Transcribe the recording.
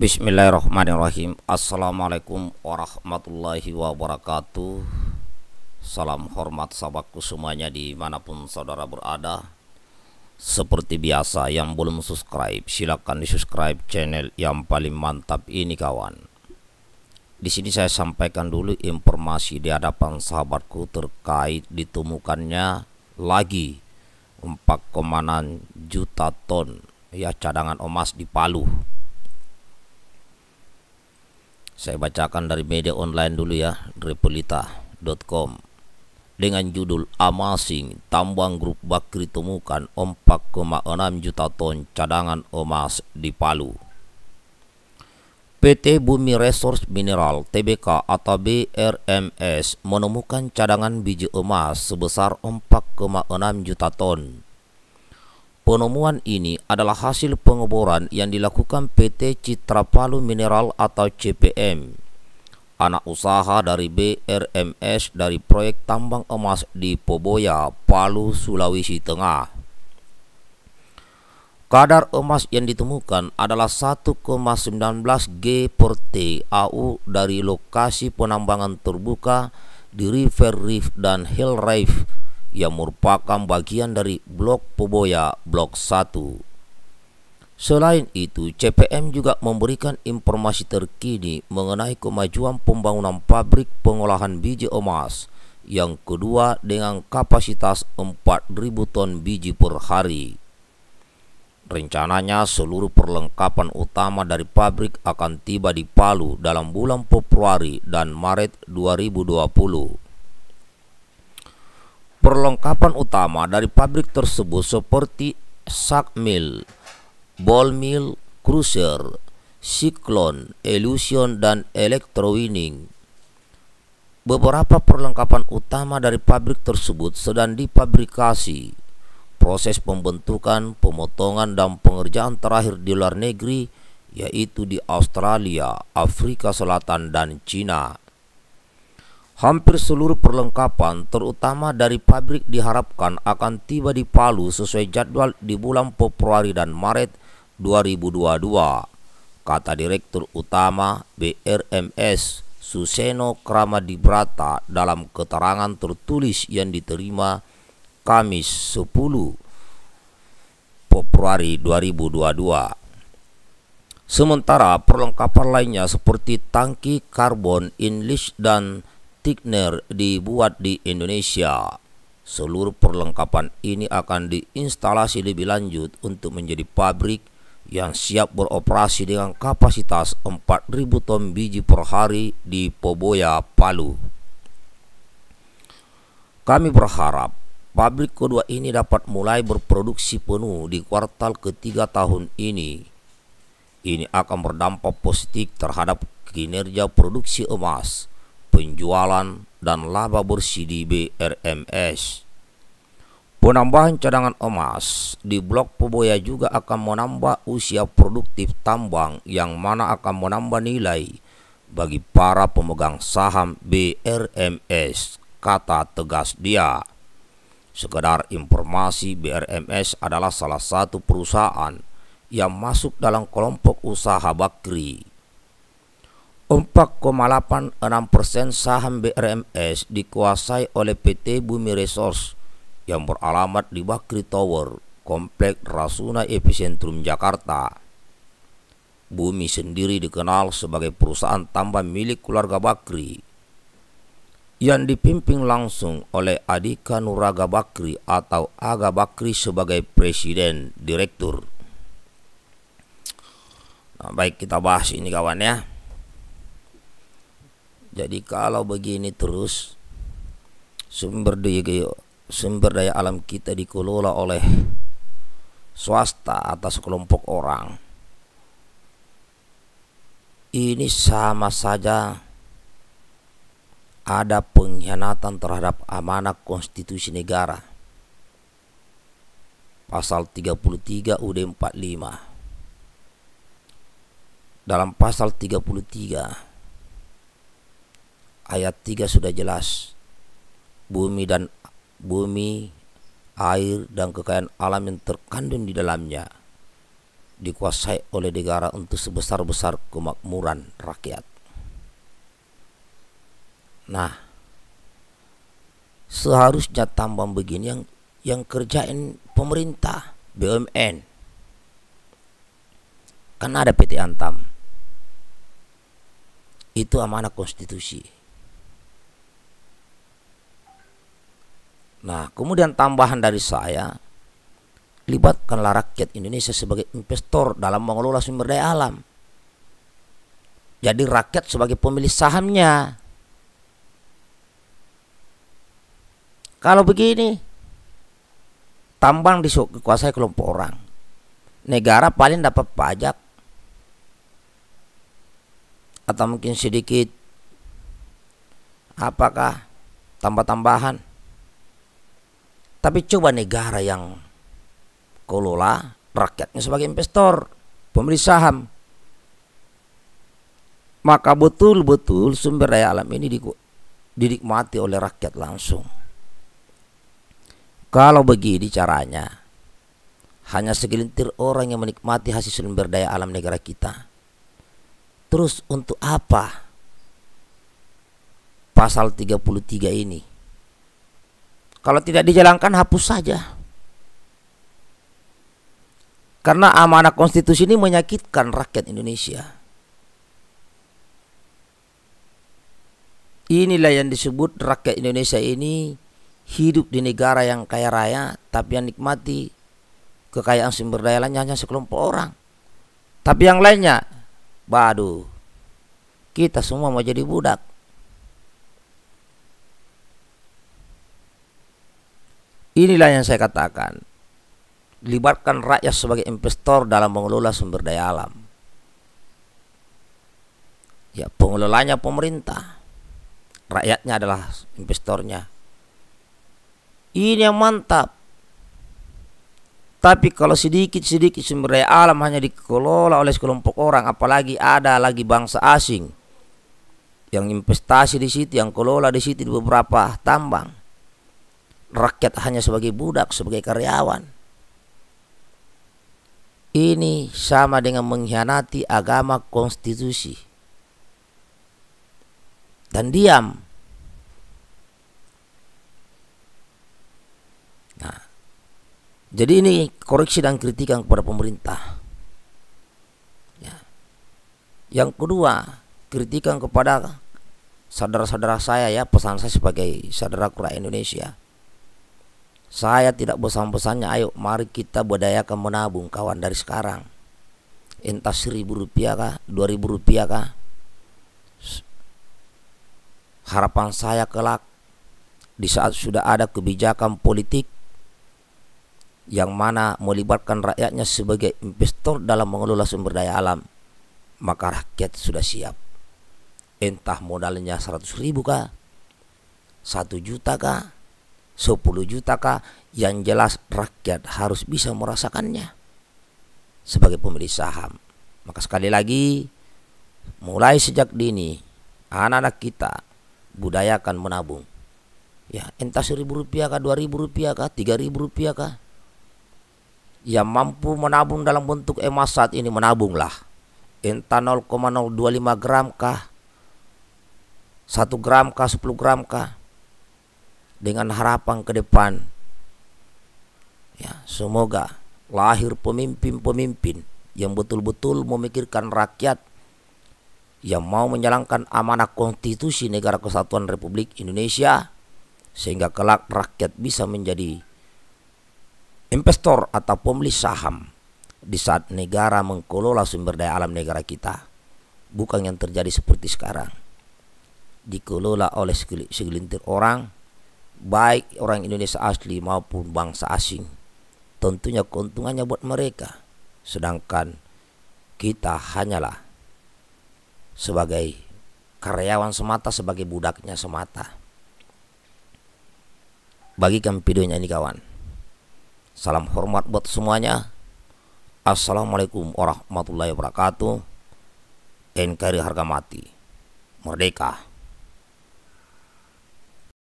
Bismillahirrahmanirrahim Assalamualaikum warahmatullahi wabarakatuh Salam hormat sahabatku semuanya dimanapun saudara berada Seperti biasa yang belum subscribe silahkan di subscribe channel yang paling mantap ini kawan Di sini saya sampaikan dulu informasi di hadapan sahabatku terkait ditemukannya lagi 4,6 juta ton ya cadangan emas di Palu saya bacakan dari media online dulu ya, repelita.com. Dengan judul Amasing, tambang grup Bakri temukan 4,6 juta ton cadangan emas di Palu. PT Bumi Resource Mineral TBK atau BRMS menemukan cadangan biji emas sebesar 4,6 juta ton Penemuan ini adalah hasil pengeboran yang dilakukan PT Citra Palu Mineral atau CPM, anak usaha dari BRMS dari proyek tambang emas di Poboya, Palu, Sulawesi Tengah. Kadar emas yang ditemukan adalah 1,19 G per Au dari lokasi penambangan terbuka di River Reef dan Hill Reef yang merupakan bagian dari Blok Poboya Blok 1. Selain itu, CPM juga memberikan informasi terkini mengenai kemajuan pembangunan pabrik pengolahan biji emas yang kedua dengan kapasitas 4.000 ton biji per hari. Rencananya seluruh perlengkapan utama dari pabrik akan tiba di Palu dalam bulan Februari dan Maret 2020. Perlengkapan utama dari pabrik tersebut seperti sack mill, ball mill, cruiser, cyclone, illusion, dan electrowinning. Beberapa perlengkapan utama dari pabrik tersebut sedang dipabrikasi. Proses pembentukan, pemotongan, dan pengerjaan terakhir di luar negeri yaitu di Australia, Afrika Selatan, dan Cina. Hampir seluruh perlengkapan terutama dari pabrik diharapkan akan tiba di Palu sesuai jadwal di bulan Februari dan Maret 2022, kata Direktur Utama BRMS Suseno Kramadibrata dalam keterangan tertulis yang diterima Kamis 10 Februari 2022. Sementara perlengkapan lainnya seperti tangki karbon, inlish, dan Tigner dibuat di Indonesia. Seluruh perlengkapan ini akan diinstalasi lebih lanjut untuk menjadi pabrik yang siap beroperasi dengan kapasitas 4.000 ton biji per hari di Poboya, Palu. Kami berharap pabrik kedua ini dapat mulai berproduksi penuh di kuartal ketiga tahun ini. Ini akan berdampak positif terhadap kinerja produksi emas penjualan, dan laba bersih di BRMS. Penambahan cadangan emas di blok Poboya juga akan menambah usia produktif tambang yang mana akan menambah nilai bagi para pemegang saham BRMS, kata tegas dia. Sekedar informasi BRMS adalah salah satu perusahaan yang masuk dalam kelompok usaha Bakri 4,86 saham BRMS dikuasai oleh PT Bumi Resource yang beralamat di Bakri Tower, Komplek Rasuna Epicentrum Jakarta. Bumi sendiri dikenal sebagai perusahaan tambang milik keluarga Bakri yang dipimpin langsung oleh Adika Nuraga Bakri atau Aga Bakri sebagai presiden direktur. Nah, baik kita bahas ini kawan ya. Jadi kalau begini terus sumber daya sumber daya alam kita dikelola oleh swasta atas kelompok orang. Ini sama saja ada pengkhianatan terhadap amanah konstitusi negara. Pasal 33 UUD 45. Dalam pasal 33 ayat 3 sudah jelas. Bumi dan bumi, air dan kekayaan alam yang terkandung di dalamnya dikuasai oleh negara untuk sebesar-besar kemakmuran rakyat. Nah, seharusnya tambang begini yang yang kerjain pemerintah BUMN. karena ada PT Antam. Itu amanah konstitusi. Nah, kemudian tambahan dari saya, libatkanlah rakyat Indonesia sebagai investor dalam mengelola sumber daya alam. Jadi rakyat sebagai pemilih sahamnya. Kalau begini, tambang dikuasai kelompok orang. Negara paling dapat pajak atau mungkin sedikit apakah tambah-tambahan tapi coba negara yang kelola rakyatnya sebagai investor, pembeli saham. Maka betul-betul sumber daya alam ini dinikmati oleh rakyat langsung. Kalau begini caranya, hanya segelintir orang yang menikmati hasil sumber daya alam negara kita. Terus untuk apa pasal 33 ini? Kalau tidak dijalankan hapus saja. Karena amanah konstitusi ini menyakitkan rakyat Indonesia. Inilah yang disebut rakyat Indonesia ini hidup di negara yang kaya raya tapi yang nikmati kekayaan sumber daya lainnya hanya sekelompok orang. Tapi yang lainnya, waduh, kita semua mau jadi budak. Inilah yang saya katakan. Libatkan rakyat sebagai investor dalam mengelola sumber daya alam. Ya, pengelolanya pemerintah. Rakyatnya adalah investornya. Ini yang mantap. Tapi kalau sedikit-sedikit sumber daya alam hanya dikelola oleh sekelompok orang, apalagi ada lagi bangsa asing yang investasi di situ, yang kelola di situ di beberapa tambang rakyat hanya sebagai budak, sebagai karyawan. Ini sama dengan mengkhianati agama konstitusi. Dan diam. Nah, jadi ini koreksi dan kritikan kepada pemerintah. Ya. Yang kedua, kritikan kepada saudara-saudara saya ya, pesan saya sebagai saudara kura Indonesia saya tidak bosan-bosannya ayo mari kita budayakan menabung kawan dari sekarang. Entah seribu rupiah kah, dua ribu rupiah kah. Harapan saya kelak di saat sudah ada kebijakan politik yang mana melibatkan rakyatnya sebagai investor dalam mengelola sumber daya alam maka rakyat sudah siap entah modalnya 100 ribu kah 1 juta kah 10 juta kah yang jelas rakyat harus bisa merasakannya sebagai pemilik saham maka sekali lagi mulai sejak dini anak-anak kita budayakan menabung ya entah seribu rupiah kah dua ribu rupiah kah tiga ribu rupiah kah yang mampu menabung dalam bentuk emas saat ini menabunglah entah 0,025 gram kah 1 gram kah 10 gram kah dengan harapan ke depan. Ya, semoga lahir pemimpin-pemimpin yang betul-betul memikirkan rakyat yang mau menjalankan amanah konstitusi negara kesatuan Republik Indonesia sehingga kelak rakyat bisa menjadi investor atau pembeli saham di saat negara mengkelola sumber daya alam negara kita bukan yang terjadi seperti sekarang dikelola oleh segelintir orang baik orang Indonesia asli maupun bangsa asing. Tentunya keuntungannya buat mereka. Sedangkan kita hanyalah sebagai karyawan semata, sebagai budaknya semata. Bagikan videonya ini kawan. Salam hormat buat semuanya. Assalamualaikum warahmatullahi wabarakatuh. NKRI harga mati. Merdeka.